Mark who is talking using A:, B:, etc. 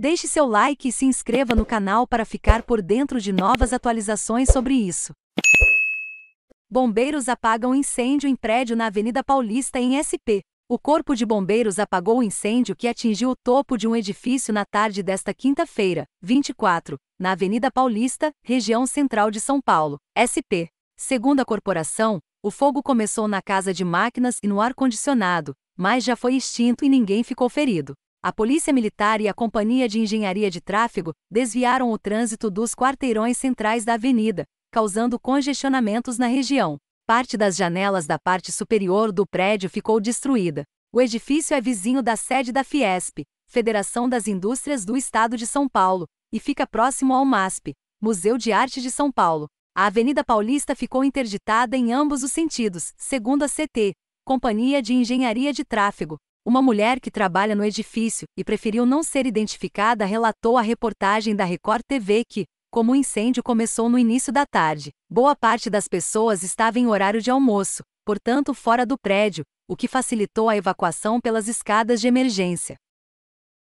A: Deixe seu like e se inscreva no canal para ficar por dentro de novas atualizações sobre isso. Bombeiros apagam incêndio em prédio na Avenida Paulista em SP. O Corpo de Bombeiros apagou o incêndio que atingiu o topo de um edifício na tarde desta quinta-feira, 24, na Avenida Paulista, região central de São Paulo, SP. Segundo a corporação, o fogo começou na casa de máquinas e no ar-condicionado, mas já foi extinto e ninguém ficou ferido. A Polícia Militar e a Companhia de Engenharia de Tráfego desviaram o trânsito dos quarteirões centrais da avenida, causando congestionamentos na região. Parte das janelas da parte superior do prédio ficou destruída. O edifício é vizinho da sede da Fiesp, Federação das Indústrias do Estado de São Paulo, e fica próximo ao MASP, Museu de Arte de São Paulo. A Avenida Paulista ficou interditada em ambos os sentidos, segundo a CT, Companhia de Engenharia de Tráfego, uma mulher que trabalha no edifício e preferiu não ser identificada relatou à reportagem da Record TV que, como o incêndio começou no início da tarde, boa parte das pessoas estava em horário de almoço, portanto fora do prédio, o que facilitou a evacuação pelas escadas de emergência.